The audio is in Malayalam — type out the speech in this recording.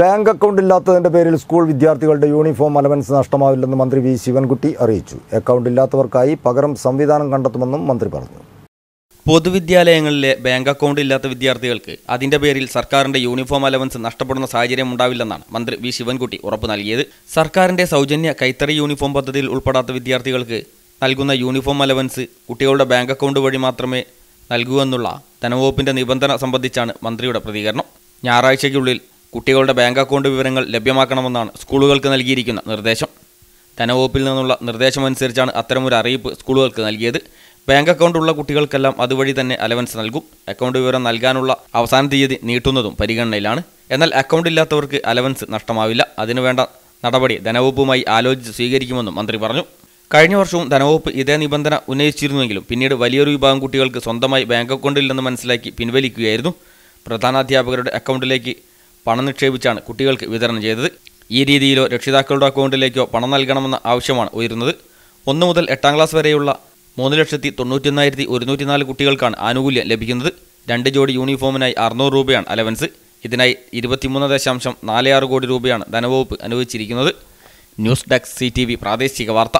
ബാങ്ക് അക്കൗണ്ട് ഇല്ലാത്തതിൻ്റെ പേരിൽ സ്കൂൾ വിദ്യാർത്ഥികളുടെ യൂണിഫോം അലവൻസ് നഷ്ടമാവില്ലെന്ന് മന്ത്രി വി ശിവൻകുട്ടി അറിയിച്ചു അക്കൗണ്ട് ഇല്ലാത്തവർക്കായി പകരം സംവിധാനം കണ്ടെത്തുമെന്നും മന്ത്രി പറഞ്ഞു പൊതുവിദ്യാലയങ്ങളിലെ ബാങ്ക് അക്കൗണ്ട് ഇല്ലാത്ത വിദ്യാർത്ഥികൾക്ക് അതിന്റെ പേരിൽ സർക്കാരിന്റെ യൂണിഫോം അലവൻസ് നഷ്ടപ്പെടുന്ന സാഹചര്യം ഉണ്ടാവില്ലെന്നാണ് മന്ത്രി വി ശിവൻകുട്ടി ഉറപ്പ് നൽകിയത് സർക്കാരിന്റെ സൗജന്യ കൈത്തറി യൂണിഫോം പദ്ധതിയിൽ ഉൾപ്പെടാത്ത വിദ്യാർത്ഥികൾക്ക് നൽകുന്ന യൂണിഫോം അലവൻസ് കുട്ടികളുടെ ബാങ്ക് അക്കൗണ്ട് വഴി മാത്രമേ എന്നുള്ള ധനവകുപ്പിന്റെ നിബന്ധന സംബന്ധിച്ചാണ് മന്ത്രിയുടെ പ്രതികരണം ഞായറാഴ്ചയ്ക്കുള്ളിൽ കുട്ടികളുടെ ബാങ്ക് അക്കൗണ്ട് വിവരങ്ങൾ ലഭ്യമാക്കണമെന്നാണ് സ്കൂളുകൾക്ക് നൽകിയിരിക്കുന്ന നിർദ്ദേശം ധനവകുപ്പിൽ നിന്നുള്ള നിർദ്ദേശമനുസരിച്ചാണ് അത്തരമൊരു അറിയിപ്പ് സ്കൂളുകൾക്ക് നൽകിയത് ബാങ്ക് അക്കൗണ്ട് ഉള്ള കുട്ടികൾക്കെല്ലാം അതുവഴി തന്നെ അലവൻസ് നൽകും അക്കൗണ്ട് വിവരം നൽകാനുള്ള അവസാന തീയതി നീട്ടുന്നതും പരിഗണനയിലാണ് എന്നാൽ അക്കൗണ്ട് ഇല്ലാത്തവർക്ക് അലവൻസ് നഷ്ടമാവില്ല അതിനുവേണ്ട നടപടി ധനവകുപ്പുമായി ആലോചിച്ച് സ്വീകരിക്കുമെന്നും മന്ത്രി പറഞ്ഞു കഴിഞ്ഞ വർഷവും ധനവകുപ്പ് ഇതേ നിബന്ധന ഉന്നയിച്ചിരുന്നുവെങ്കിലും പിന്നീട് വലിയൊരു വിഭാഗം കുട്ടികൾക്ക് സ്വന്തമായി ബാങ്ക് അക്കൗണ്ടിൽ നിന്ന് മനസ്സിലാക്കി പിൻവലിക്കുകയായിരുന്നു പ്രധാനാധ്യാപകരുടെ അക്കൗണ്ടിലേക്ക് പണം നിക്ഷേപിച്ചാണ് കുട്ടികൾക്ക് വിതരണം ചെയ്തത് ഈ രീതിയിലോ രക്ഷിതാക്കളുടെ അക്കൗണ്ടിലേക്കോ പണം നൽകണമെന്ന ആവശ്യമാണ് ഉയരുന്നത് ഒന്ന് മുതൽ എട്ടാം ക്ലാസ് വരെയുള്ള മൂന്ന് ലക്ഷത്തി തൊണ്ണൂറ്റൊന്നായിരത്തി ഒരുന്നൂറ്റിനാല് കുട്ടികൾക്കാണ് ആനുകൂല്യം ലഭിക്കുന്നത് രണ്ട് ജോഡി യൂണിഫോമിനായി അറുന്നൂറ് രൂപയാണ് അലവൻസ് ഇതിനായി ഇരുപത്തിമൂന്ന് ദശാംശം നാല് ആറ് കോടി രൂപയാണ് ധനവകുപ്പ് അനുവദിച്ചിരിക്കുന്നത് ന്യൂസ് ഡെസ്ക് സി പ്രാദേശിക വാർത്ത